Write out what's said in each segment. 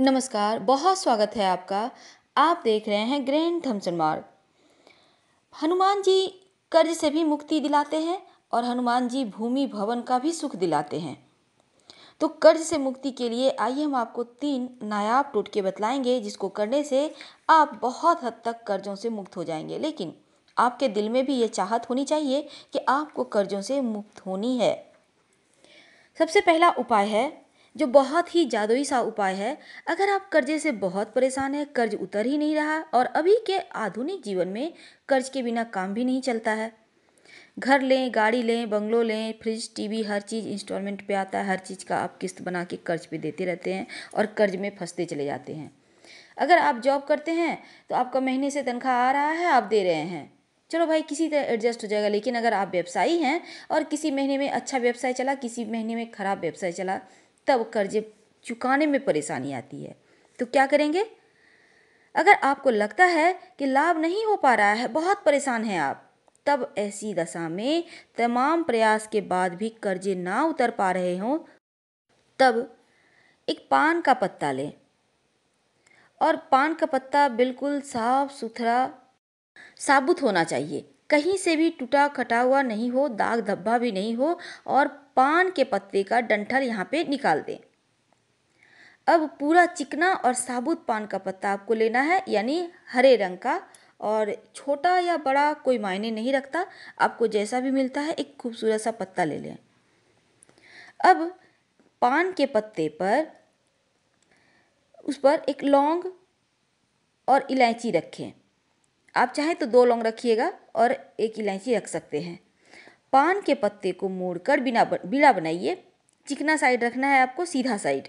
नमस्कार बहुत स्वागत है आपका आप देख रहे हैं ग्रैंड थम्सन मार्ग हनुमान जी कर्ज से भी मुक्ति दिलाते हैं और हनुमान जी भूमि भवन का भी सुख दिलाते हैं तो कर्ज से मुक्ति के लिए आइए हम आपको तीन नायाब टोटके बतलाएंगे जिसको करने से आप बहुत हद तक कर्जों से मुक्त हो जाएंगे लेकिन आपके दिल में भी ये चाहत होनी चाहिए कि आपको कर्जों से मुक्त होनी है सबसे पहला उपाय है जो बहुत ही जादुई सा उपाय है अगर आप कर्जे से बहुत परेशान हैं कर्ज उतर ही नहीं रहा और अभी के आधुनिक जीवन में कर्ज के बिना काम भी नहीं चलता है घर लें गाड़ी लें बंगलो लें फ्रिज टीवी हर चीज़ इंस्टॉलमेंट पे आता है हर चीज़ का आप किस्त बना के कर्ज पे देते रहते हैं और कर्ज में फंसते चले जाते हैं अगर आप जॉब करते हैं तो आपका महीने से तनख्वाह आ रहा है आप दे रहे हैं चलो भाई किसी तरह एडजस्ट हो जाएगा लेकिन अगर आप व्यवसायी हैं और किसी महीने में अच्छा व्यवसाय चला किसी महीने में ख़राब व्यवसाय चला तब कर्जे चुकाने में परेशानी आती है तो क्या करेंगे अगर आपको लगता है कि लाभ नहीं हो पा रहा है बहुत परेशान हैं आप तब ऐसी दशा में तमाम प्रयास के बाद भी कर्जे ना उतर पा रहे हों तब एक पान का पत्ता लें और पान का पत्ता बिल्कुल साफ सुथरा साबुत होना चाहिए कहीं से भी टूटा खटा हुआ नहीं हो दाग धब्बा भी नहीं हो और पान के पत्ते का डंठल यहाँ पे निकाल दें अब पूरा चिकना और साबुत पान का पत्ता आपको लेना है यानी हरे रंग का और छोटा या बड़ा कोई मायने नहीं रखता आपको जैसा भी मिलता है एक खूबसूरत सा पत्ता ले लें अब पान के पत्ते पर उस पर एक लौंग और इलायची रखें आप चाहें तो दो लौंग रखिएगा और एक इलायची रख सकते हैं पान के पत्ते को मोड़ कर बिना बीड़ा बनाइए चिकना साइड रखना है आपको सीधा साइड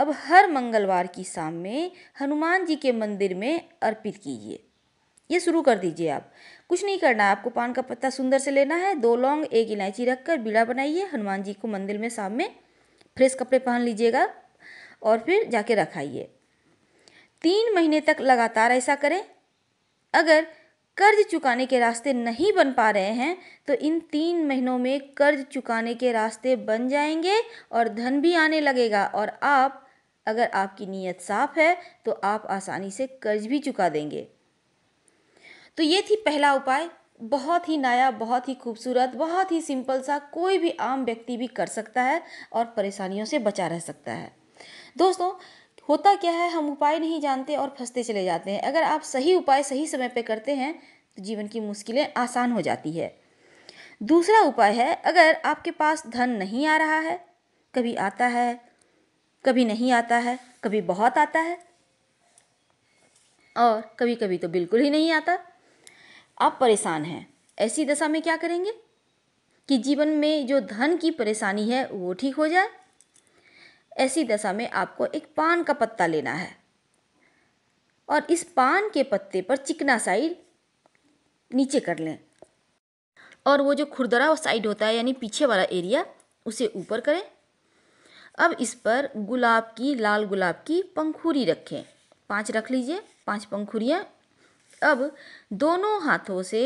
अब हर मंगलवार की शाम में हनुमान जी के मंदिर में अर्पित कीजिए ये शुरू कर दीजिए आप कुछ नहीं करना आपको पान का पत्ता सुंदर से लेना है दो लौंग एक इलायची रखकर बीड़ा बनाइए हनुमान जी को मंदिर में शाम में फ्रेश कपड़े पहन लीजिएगा और फिर जाके रखाइए तीन महीने तक लगातार ऐसा करें अगर कर्ज चुकाने के रास्ते नहीं बन पा रहे हैं तो इन तीन महीनों में कर्ज चुकाने के रास्ते बन जाएंगे और धन भी आने लगेगा और आप अगर आपकी नीयत साफ है तो आप आसानी से कर्ज भी चुका देंगे तो ये थी पहला उपाय बहुत ही नया बहुत ही खूबसूरत बहुत ही सिंपल सा कोई भी आम व्यक्ति भी कर सकता है और परेशानियों से बचा रह सकता है दोस्तों होता क्या है हम उपाय नहीं जानते और फंसते चले जाते हैं अगर आप सही उपाय सही समय पर करते हैं तो जीवन की मुश्किलें आसान हो जाती है दूसरा उपाय है अगर आपके पास धन नहीं आ रहा है कभी आता है कभी नहीं आता है कभी बहुत आता है और कभी कभी तो बिल्कुल ही नहीं आता आप परेशान हैं ऐसी दशा में क्या करेंगे कि जीवन में जो धन की परेशानी है वो ठीक हो जाए ऐसी दशा में आपको एक पान का पत्ता लेना है और इस पान के पत्ते पर चिकना साइड नीचे कर लें और वो जो खुरदरा साइड होता है यानी पीछे वाला एरिया उसे ऊपर करें अब इस पर गुलाब की लाल गुलाब की पंखुरी रखें पांच रख लीजिए पांच पंखुरियाँ अब दोनों हाथों से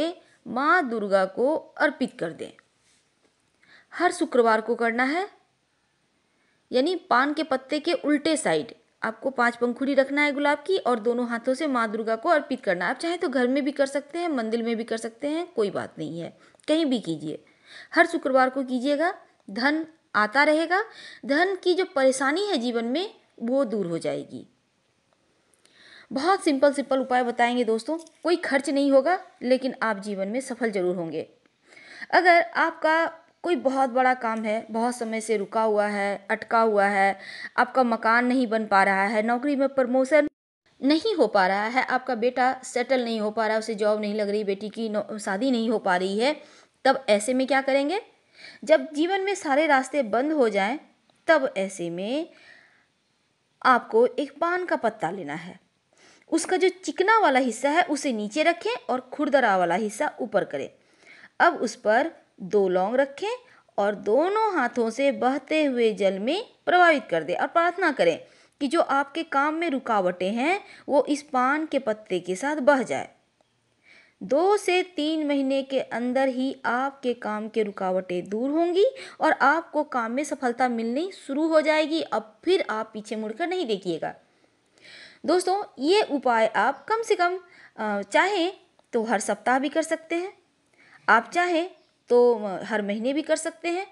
माँ दुर्गा को अर्पित कर दें हर शुक्रवार को करना है यानी पान के पत्ते के उल्टे साइड आपको पांच पंखुड़ी रखना है गुलाब की और दोनों हाथों से माँ दुर्गा को अर्पित करना है आप चाहे तो घर में भी कर सकते हैं मंदिर में भी कर सकते हैं कोई बात नहीं है कहीं भी कीजिए हर शुक्रवार को कीजिएगा धन आता रहेगा धन की जो परेशानी है जीवन में वो दूर हो जाएगी बहुत सिंपल सिंपल उपाय बताएंगे दोस्तों कोई खर्च नहीं होगा लेकिन आप जीवन में सफल जरूर होंगे अगर आपका कोई बहुत बड़ा काम है बहुत समय से रुका हुआ है अटका हुआ है आपका मकान नहीं बन पा रहा है नौकरी में प्रमोशन नहीं हो पा रहा है आपका बेटा सेटल नहीं हो पा रहा है उसे जॉब नहीं लग रही बेटी की शादी नहीं हो पा रही है तब ऐसे में क्या करेंगे जब जीवन में सारे रास्ते बंद हो जाएं तब ऐसे में आपको एक पान का पत्ता लेना है उसका जो चिकना वाला हिस्सा है उसे नीचे रखें और खुरदरा वाला हिस्सा ऊपर करें अब उस पर दो लौंग रखें और दोनों हाथों से बहते हुए जल में प्रभावित कर दें और प्रार्थना करें कि जो आपके काम में रुकावटें हैं वो इस पान के पत्ते के साथ बह जाए दो से तीन महीने के अंदर ही आपके काम के रुकावटें दूर होंगी और आपको काम में सफलता मिलनी शुरू हो जाएगी अब फिर आप पीछे मुड़कर नहीं देखिएगा दोस्तों ये उपाय आप कम से कम चाहें तो हर सप्ताह भी कर सकते हैं आप चाहें तो हर महीने भी कर सकते हैं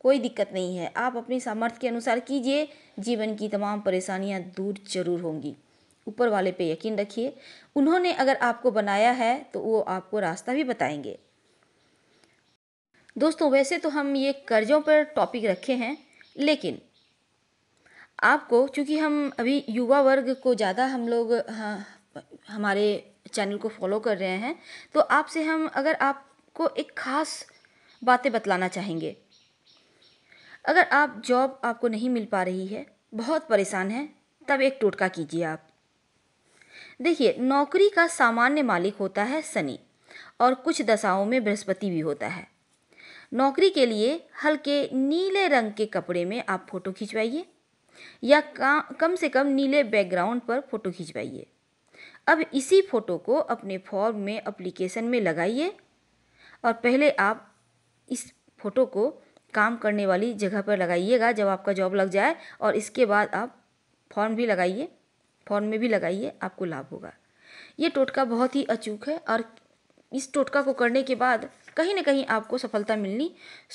कोई दिक्कत नहीं है आप अपनी सामर्थ्य के अनुसार कीजिए जीवन की तमाम परेशानियाँ दूर जरूर होंगी ऊपर वाले पे यकीन रखिए उन्होंने अगर आपको बनाया है तो वो आपको रास्ता भी बताएंगे दोस्तों वैसे तो हम ये कर्जों पर टॉपिक रखे हैं लेकिन आपको चूँकि हम अभी युवा वर्ग को ज़्यादा हम लोग हाँ, हमारे चैनल को फॉलो कर रहे हैं तो आपसे हम अगर आपको एक ख़ास बातें बतलाना चाहेंगे अगर आप जॉब आपको नहीं मिल पा रही है बहुत परेशान हैं तब एक टोटका कीजिए आप देखिए नौकरी का सामान्य मालिक होता है शनि और कुछ दशाओं में बृहस्पति भी होता है नौकरी के लिए हल्के नीले रंग के कपड़े में आप फ़ोटो खिंचवाइए या कम से कम नीले बैकग्राउंड पर फ़ोटो खिंचवाइए अब इसी फ़ोटो को अपने फॉर्म में अप्लीकेशन में लगाइए और पहले आप इस फोटो को काम करने वाली जगह पर लगाइएगा जब आपका जॉब लग जाए और इसके बाद आप फॉर्म भी लगाइए फॉर्म में भी लगाइए आपको लाभ होगा ये टोटका बहुत ही अचूक है और इस टोटका को करने के बाद कहीं ना कहीं आपको सफलता मिलनी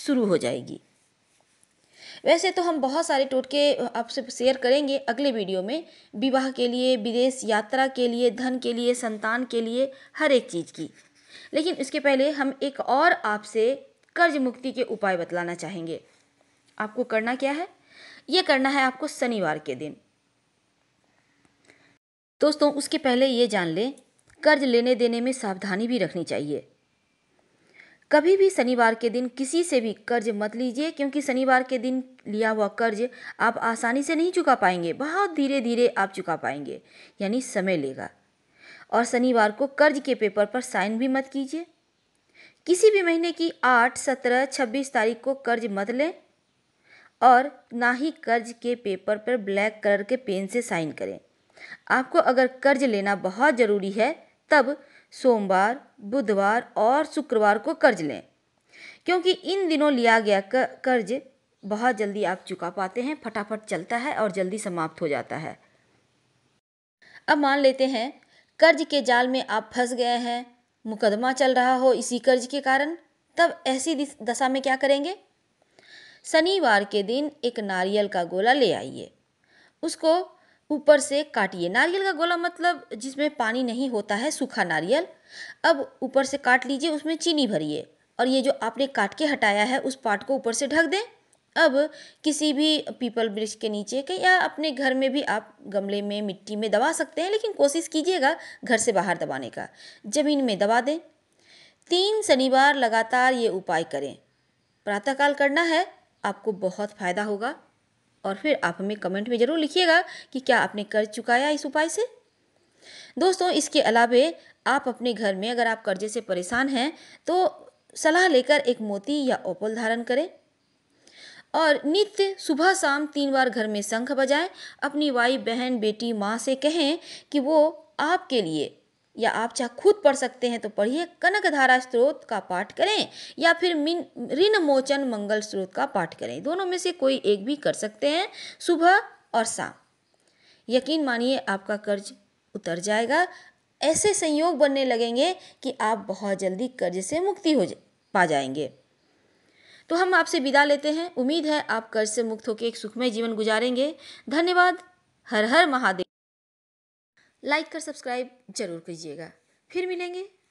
शुरू हो जाएगी वैसे तो हम बहुत सारे टोटके आपसे शेयर करेंगे अगले वीडियो में विवाह के लिए विदेश यात्रा के लिए धन के लिए संतान के लिए हर एक चीज़ की लेकिन इसके पहले हम एक और आपसे कर्ज मुक्ति के उपाय बतलाना चाहेंगे आपको करना क्या है ये करना है आपको शनिवार के दिन दोस्तों उसके पहले ये जान लें कर्ज लेने देने में सावधानी भी रखनी चाहिए कभी भी शनिवार के दिन किसी से भी कर्ज मत लीजिए क्योंकि शनिवार के दिन लिया हुआ कर्ज आप आसानी से नहीं चुका पाएंगे बहुत धीरे धीरे आप चुका पाएंगे यानी समय लेगा और शनिवार को कर्ज के पेपर पर साइन भी मत कीजिए किसी भी महीने की आठ सत्रह छब्बीस तारीख को कर्ज मत लें और ना ही कर्ज के पेपर पर ब्लैक कलर के पेन से साइन करें आपको अगर कर्ज लेना बहुत ज़रूरी है तब सोमवार बुधवार और शुक्रवार को कर्ज लें क्योंकि इन दिनों लिया गया कर्ज बहुत जल्दी आप चुका पाते हैं फटाफट चलता है और जल्दी समाप्त हो जाता है अब मान लेते हैं कर्ज के जाल में आप फंस गए हैं मुकदमा चल रहा हो इसी कर्ज के कारण तब ऐसी दशा में क्या करेंगे शनिवार के दिन एक नारियल का गोला ले आइए उसको ऊपर से काटिए नारियल का गोला मतलब जिसमें पानी नहीं होता है सूखा नारियल अब ऊपर से काट लीजिए उसमें चीनी भरिए और ये जो आपने काट के हटाया है उस पार्ट को ऊपर से ढक दें अब किसी भी पीपल वृक्ष के नीचे के या अपने घर में भी आप गमले में मिट्टी में दबा सकते हैं लेकिन कोशिश कीजिएगा घर से बाहर दबाने का ज़मीन में दबा दें तीन शनिवार लगातार ये उपाय करें प्रातःकाल करना है आपको बहुत फ़ायदा होगा और फिर आप हमें कमेंट में ज़रूर लिखिएगा कि क्या आपने कर चुकाया इस उपाय से दोस्तों इसके अलावे आप अपने घर में अगर आप कर्जे से परेशान हैं तो सलाह लेकर एक मोती या ओपल धारण करें और नित्य सुबह शाम तीन बार घर में शंख बजाएं अपनी वाई बहन बेटी माँ से कहें कि वो आपके लिए या आप चाहे खुद पढ़ सकते हैं तो पढ़िए कनक धारा स्रोत का पाठ करें या फिर मिन ऋण मोचन मंगल स्रोत का पाठ करें दोनों में से कोई एक भी कर सकते हैं सुबह और शाम यकीन मानिए आपका कर्ज उतर जाएगा ऐसे संयोग बनने लगेंगे कि आप बहुत जल्दी कर्ज से मुक्ति हो जा, पा जाएंगे तो हम आपसे विदा लेते हैं उम्मीद है आप कर्ज से मुक्त होकर एक सुखमय जीवन गुजारेंगे धन्यवाद हर हर महादेव लाइक कर सब्सक्राइब जरूर कीजिएगा फिर मिलेंगे